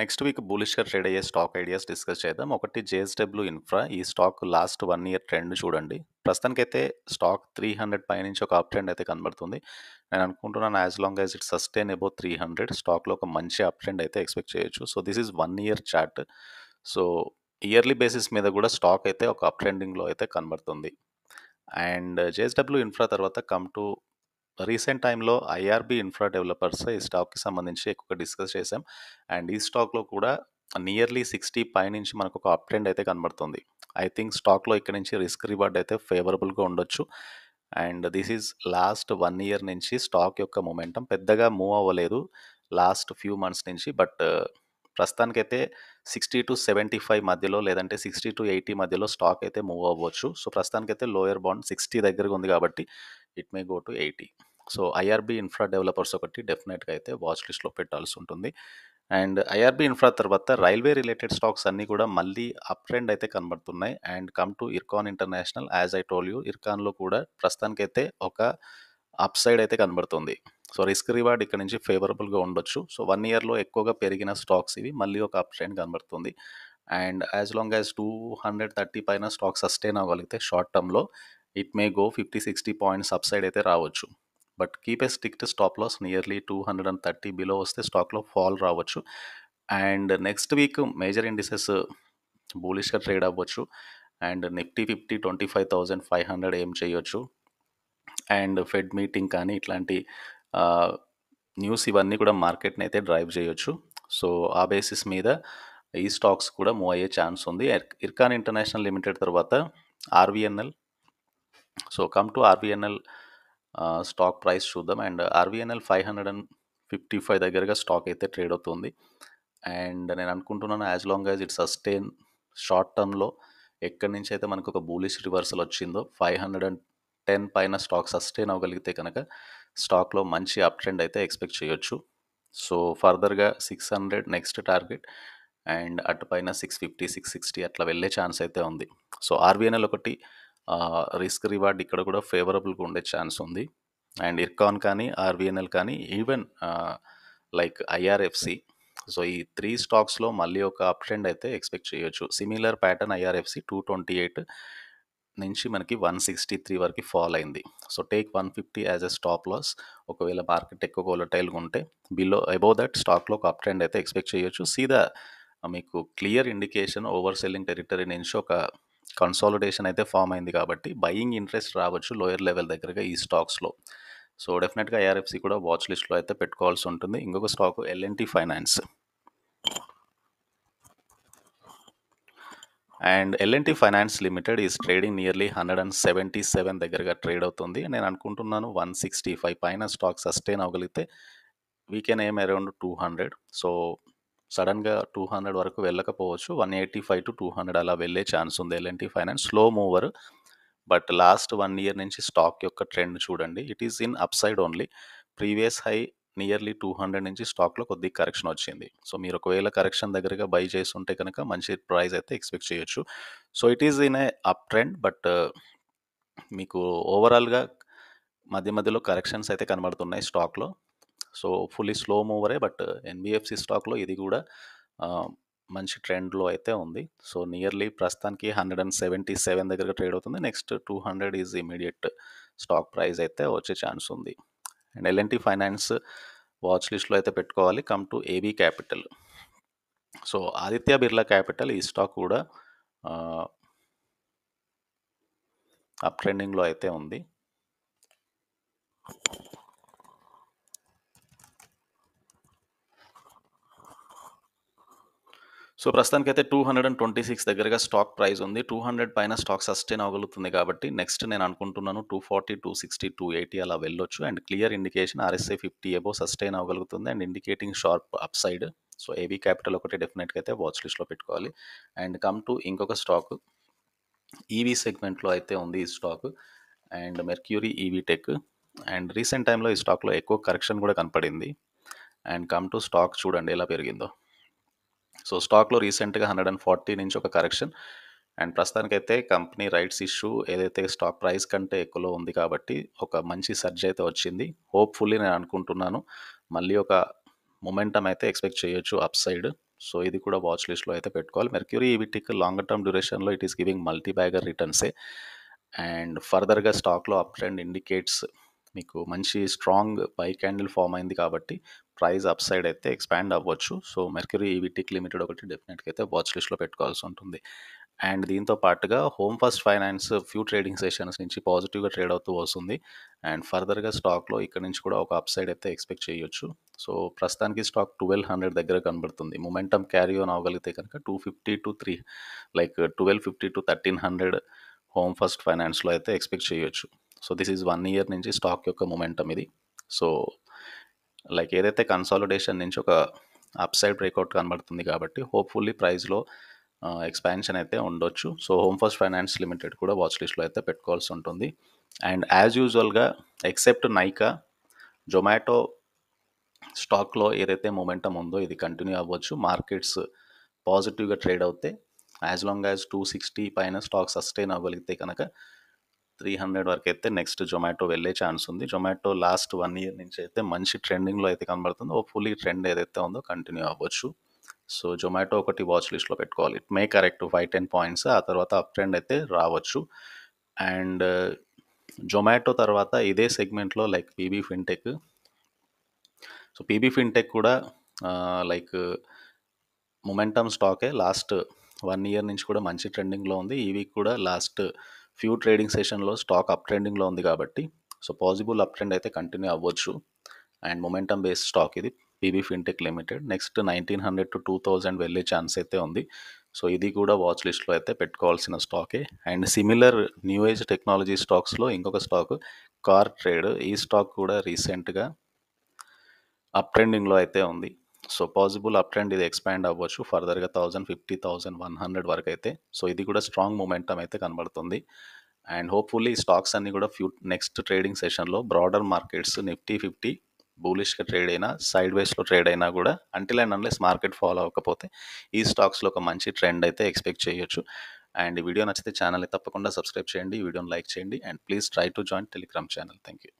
next week బులిష్గా trade అయ్యే stock ideas discuss చేద్దాం ఒకటి జేఎస్డబ్ల్యూ ఇన్ఫ్రా ఈ stock last one year trend చూడండి ప్రస్తుతానికైతే స్టాక్ త్రీ హండ్రెడ్ పైనుంచి ఒక అప్ ట్రెండ్ అయితే కనబడుతుంది నేను అనుకుంటున్నాను as long as it sustain above three hundred స్టాక్లో ఒక మంచి అప్ ట్రెండ్ అయితే ఎక్స్పెక్ట్ చేయొచ్చు so this is one year chart so yearly basis మీద కూడా స్టాక్ అయితే ఒక అప్ ట్రెండింగ్లో అయితే కనబడుతుంది అండ్ జేఎస్డబ్ల్యూ ఇన్ఫ్రా తర్వాత కమ్ టు రీసెంట్ టైంలో ఐఆర్బి ఇన్ఫ్రా డెవలపర్స్ ఈ స్టాక్కి సంబంధించి ఎక్కువగా డిస్కస్ చేశాం అండ్ ఈ స్టాక్లో కూడా నియర్లీ సిక్స్టీ పై నుంచి మనకు ఒక అప్ ట్రెండ్ అయితే కనబడుతుంది ఐ థింక్ స్టాక్లో ఇక్కడ నుంచి రిస్క్ రివార్డ్ అయితే ఫేవరబుల్గా ఉండొచ్చు and this is last one year నుంచి స్టాక్ యొక్క మొమెంటం పెద్దగా మూవ్ అవ్వలేదు లాస్ట్ ఫ్యూ మంత్స్ నుంచి బట్ ప్రస్తుతానికైతే సిక్స్టీ టు సెవెంటీ ఫైవ్ మధ్యలో లేదంటే సిక్స్టీ టు ఎయిటీ మధ్యలో స్టాక్ అయితే మూవ్ అవ్వచ్చు సో ప్రస్తుతానికైతే లోయర్ బాండ్ సిక్స్టీ దగ్గరగా ఉంది కాబట్టి it may go to eighty so IRB infra developers ఒకటి డెఫినెట్గా అయితే వాచ్ లిస్ట్లో పెట్టాల్సి ఉంటుంది అండ్ ఐఆర్బీ ఇన్ఫ్రా తర్వాత రైల్వే రిలేటెడ్ స్టాక్స్ అన్నీ కూడా మళ్ళీ అప్ ట్రెండ్ అయితే కనబడుతున్నాయి and come to Ircon international as I told you ఇర్కాన్లో కూడా ప్రస్తుతానికైతే ఒక అప్ సైడ్ అయితే కనబడుతుంది సో రిస్క్ రివార్డ్ ఇక్కడ నుంచి ఫేవరబుల్గా ఉండొచ్చు సో వన్ ఇయర్లో ఎక్కువగా పెరిగిన స్టాక్స్ ఇవి మళ్ళీ ఒక అప్ ట్రెండ్ కనబడుతుంది and as long as two hundred thirty పైన స్టాక్ సస్టైన్ అవ్వగలిగితే షార్ట్ టర్మ్లో it may go fifty sixty points side అయితే రావచ్చు but keep a strict stop loss nearly two hundred and thirty below వస్తే స్టాక్లో fall రావచ్చు and next week major indices బూలిష్గా trade అవ్వచ్చు and Nifty fifty twenty five thousand five hundred ఏం చేయొచ్చు and fed meeting కానీ ఇట్లాంటి న్యూస్ ఇవన్నీ కూడా మార్కెట్ని అయితే డ్రైవ్ చేయొచ్చు సో ఆ బేసిస్ మీద ఈ స్టాక్స్ కూడా మూవ్ అయ్యే ఛాన్స్ ఉంది ఇర్కాన్ ఇంటర్నేషనల్ లిమిటెడ్ తర్వాత RVNL so come to RVNL stock price చూద్దాం and RVNL five hundred and fifty five దగ్గరగా స్టాక్ అయితే ట్రేడ్ అవుతుంది అండ్ నేను అనుకుంటున్నాను as long as it sustain short టర్మ్లో ఎక్కడి నుంచి అయితే మనకు ఒక బూలిష్ రివర్సల్ వచ్చిందో ఫైవ్ హండ్రెడ్ అండ్ టెన్ పైన స్టాక్ సస్టైన్ అవ్వగలిగితే కనుక స్టాక్లో మంచి అప్ ట్రెండ్ అయితే ఎక్స్పెక్ట్ చేయొచ్చు సో ఫర్దర్గా six hundred next target and పైన సిక్స్ ఫిఫ్టీ సిక్స్ సిక్స్టీ అట్లా వెళ్ళే ఛాన్స్ అయితే ఉంది సో ఆర్బీఎన్ఎల్ ఒకటి రిస్క్ రివార్డ్ ఇక్కడ కూడా ఫేవరబుల్గా ఉండే ఛాన్స్ ఉంది అండ్ ఇర్కాన్ కానీ ఆర్బిఎన్ఎల్ కానీ ఈవెన్ లైక్ ఐఆర్ఎఫ్సి సో ఈ త్రీ స్టాక్స్లో మళ్ళీ ఒక అప్ ట్రెండ్ అయితే ఎక్స్పెక్ట్ చేయొచ్చు similar pattern IRFC two twenty eight నుంచి మనకి వన్ సిక్స్టీ త్రీ వరకు ఫాల్ అయింది so take one fifty as a stop loss ఒకవేళ మార్కెట్ ఎక్కువ వోలటైల్గా ఉంటే బిలో అబౌవ్ దట్ స్టాక్లో ఒక అప్ ట్రెండ్ అయితే ఎక్స్పెక్ట్ చేయొచ్చు సీదా మీకు clear indication over selling territory నుంచి ఒక కన్సాలిడేషన్ అయితే ఫామ్ అయింది కాబట్టి బయింగ్ ఇంట్రెస్ట్ రావచ్చు లోయర్ లెవెల్ దగ్గరగా ఈ స్టాక్స్లో సో డెఫినెట్గా ఏఆర్ఎఫ్సి కూడా వాచ్ లిస్ట్లో అయితే పెట్టుకోవాల్సి ఉంటుంది ఇంకొక stock L and T finance and L and T finance limited is trading nearly hundred and seventy seven దగ్గరగా ట్రేడ్ అవుతుంది నేను అనుకుంటున్నాను వన్ సిక్స్టీ ఫైవ్ పైన స్టాక్ సస్టైన్ అవ్వగలిగితే we can aim around two hundred so సడన్గా టూ హండ్రెడ్ వరకు వెళ్ళకపోవచ్చు one eighty five to two hundred అలా వెళ్ళే ఛాన్స్ ఉంది L and T finance slow mover but last one year నుంచి స్టాక్ యొక్క ట్రెండ్ చూడండి it is in up side only previous high nearly two hundred నుంచి స్టాక్లో కొద్దిగా కరెక్షన్ వచ్చింది సో మీరు ఒకవేళ కరెక్షన్ దగ్గరగా బై చేసి ఉంటే కనుక మంచి ప్రైస్ అయితే ఎక్స్పెక్ట్ చేయొచ్చు so it is in a up trend but మీకు ఓవరాల్గా మధ్య మధ్యలో కరెక్షన్స్ అయితే కనబడుతున్నాయి స్టాక్లో సో ఫుల్లీ స్లో మూవరే బట్ ఎన్బిఎఫ్సి స్టాక్లో ఇది కూడా మంచి ట్రెండ్లో అయితే ఉంది సో నియర్లీ ప్రస్తుతానికి హండ్రెడ్ అండ్ సెవెంటీ సెవెన్ దగ్గర ట్రేడ్ అవుతుంది next two hundred is immediate stock price అయితే వచ్చే ఛాన్స్ ఉంది అండ్ ఎల్ఎన్టీ ఫైనాన్స్ వాచ్ లిస్ట్లో అయితే పెట్టుకోవాలి come to AB capital so Aditya Birla capital ఈ స్టాక్ కూడా అప్ ట్రెండింగ్లో అయితే ఉంది సో ప్రస్తుతానికైతే two hundred and twenty six దగ్గరగా స్టాక్ ప్రైస్ ఉంది టూ హండ్రెడ్ పైన స్టాక్ సస్టైన్ అవ్వగలుగుతుంది కాబట్టి నెక్స్ట్ నేను అనుకుంటున్నాను two forty two sixty two eighty అలా వెళ్ళొచ్చు and clear indication RSI fifty above sustain అవ్వగలుగుతుంది and indicating sharp up side so AB capital ఒకటి డెఫినెట్గా అయితే వాచ్ లిస్ట్లో పెట్టుకోవాలి అండ్ కమ్ టు ఇంకొక స్టాక్ ఈవీ సెగ్మెంట్లో అయితే ఉంది ఈ stock and Mercury EV tech and recent టైంలో ఈ స్టాక్లో ఎక్కువ కరెక్షన్ కూడా కనపడింది అండ్ కమ్ టు స్టాక్ చూడండి ఎలా పెరిగిందో సో స్టాక్లో రీసెంట్గా హండ్రెడ్ అండ్ ఫార్టీ నుంచి ఒక కరెక్షన్ అండ్ ప్రస్తుతానికైతే కంపెనీ రైట్స్ ఇష్యూ ఏదైతే స్టాక్ ప్రైస్ కంటే ఎక్కువలో ఉంది కాబట్టి ఒక మంచి సర్జ్ అయితే వచ్చింది హోప్ఫుల్లీ నేను అనుకుంటున్నాను మళ్ళీ ఒక మొమెంటం అయితే ఎక్స్పెక్ట్ చేయొచ్చు అప్ సైడ్ సో ఇది కూడా వాచ్ లిస్ట్లో అయితే పెట్టుకోవాలి మెర్క్యూరీ టిక్ లాంగ్ టర్మ్ డ్యూరేషన్లో it is giving multibagger రిటర్న్సే అండ్ ఫర్దర్గా స్టాక్లో అప్ ట్రెండ్ ఇండికేట్స్ మీకు మంచి స్ట్రాంగ్ బై క్యాండిల్ ఫామ్ అయింది కాబట్టి ప్రైస్ అప్ సైడ్ అయితే ఎక్స్పాండ్ అవ్వచ్చు సో మెర్క్యూరీ ఈవిటిక్ లిమిటెడ్ ఒకటి డెఫినెట్గా అయితే వాచ్ లిస్ట్లో పెట్టుకోవాల్సి ఉంటుంది అండ్ దీంతో పాటుగా Home First Finance few trading sessions నుంచి పాజిటివ్గా ట్రేడ్ అవుతూ వస్తుంది అండ్ ఫర్దర్గా స్టాక్లో ఇక్కడ నుంచి కూడా ఒక అప్ సైడ్ అయితే ఎక్స్పెక్ట్ చేయొచ్చు సో ప్రస్తుతానికి స్టాక్ ట్వెల్వ్ హండ్రెడ్ దగ్గర కనబడుతుంది మొమెంటం క్యారీ ఆన్ అవ్వగలిగితే కనుక two fifty to three like twelve fifty to thirteen hundred Home First ఫైనాన్స్లో అయితే ఎక్స్పెక్ట్ చేయొచ్చు so this is one year నుంచి స్టాక్ యొక్క మొమెంటం ఇది సో లైక్ ఏదైతే కన్సాలిడేషన్ నుంచి ఒక అప్ సైడ్ బ్రేక్అవుట్ కనబడుతుంది కాబట్టి హోప్ఫుల్లీ ప్రైస్లో ఎక్స్పాన్షన్ అయితే ఉండొచ్చు so Home First Finance Limited కూడా వాచ్ లిస్ట్లో అయితే పెట్టుకోవాల్సి ఉంటుంది అండ్ యాజ్ యూజువల్గా ఎక్సెప్ట్ నైకా జొమాటో స్టాక్లో ఏదైతే మూమెంటమ్ ఉందో ఇది కంటిన్యూ అవ్వచ్చు మార్కెట్స్ పాజిటివ్గా ట్రేడ్ అవుతే as long as two sixty పైన స్టాక్ సస్టైన్ అవ్వగలిగితే కనుక త్రీ హండ్రెడ్ వరకు అయితే నెక్స్ట్ జొమాటో వెళ్ళే ఛాన్స్ ఉంది జొమాటో లాస్ట్ వన్ ఇయర్ నుంచి అయితే మంచి ట్రెండింగ్లో అయితే కనబడుతుంది ఓ ఫుల్లీ ట్రెండ్ ఏదైతే ఉందో కంటిన్యూ అవ్వచ్చు సో జొమాటో ఒకటి వాచ్ లిస్ట్లో పెట్టుకోవాలి it may correct five ten points ఆ తర్వాత అప్ ట్రెండ్ అయితే రావచ్చు అండ్ జొమాటో తర్వాత ఇదే సెగ్మెంట్లో like PB Fintech so PB Fintech కూడా లైక్ మొమెంటమ్ స్టాకే లాస్ట్ వన్ ఇయర్ నుంచి కూడా మంచి ట్రెండింగ్లో ఉంది ఈ వీక్ కూడా లాస్ట్ ఫ్యూ ట్రేడింగ్ సెషన్లో స్టాక్ అప్ ట్రెండింగ్లో ఉంది కాబట్టి సో పాజిబుల్ అప్ ట్రెండ్ అయితే కంటిన్యూ అవ్వచ్చు అండ్ మొమెంటమ్ బేస్డ్ స్టాక్ ఇది PB Fintech Limited next nineteen hundred to two thousand వెళ్ళే ఛాన్స్ అయితే ఉంది సో ఇది కూడా వాచ్ లిస్ట్లో అయితే పెట్టుకోవాల్సిన స్టాకే and similar new age technology స్టాక్స్లో ఇంకొక స్టాక్ కార్ ట్రేడ్ ఈ స్టాక్ కూడా రీసెంట్గా అప్ ట్రెండింగ్లో అయితే ఉంది సో పాసిబుల్ అప్ ట్రెండ్ ఇది ఎక్స్పాండ్ అవ్వచ్చు ఫర్దర్గా thousand fifty thousand one hundred వరకు అయితే సో ఇది కూడా స్ట్రాంగ్ మొమెంటం అయితే కనబడుతుంది అండ్ హోప్ఫుల్లీ స్టాక్స్ అన్నీ కూడా ఫ్యూ నెక్స్ట్ ట్రేడింగ్ సెషన్లో బ్రాడర్ మార్కెట్స్ నిఫ్టీ ఫిఫ్టీ బూలిష్గా ట్రేడ్ అయినా సైడ్ వేస్లో ట్రేడ్ అయినా కూడా until and unless market follow అవ్వకపోతే ఈ స్టాక్స్లో ఒక మంచి ట్రెండ్ అయితే ఎక్స్పెక్ట్ చేయొచ్చు అండ్ ఈ వీడియో నచ్చితే ఛానల్ని తప్పకుండా సబ్స్క్రైబ్ చేయండి వీడియోని లైక్ చేయండి and please try to join Telegram channel thank you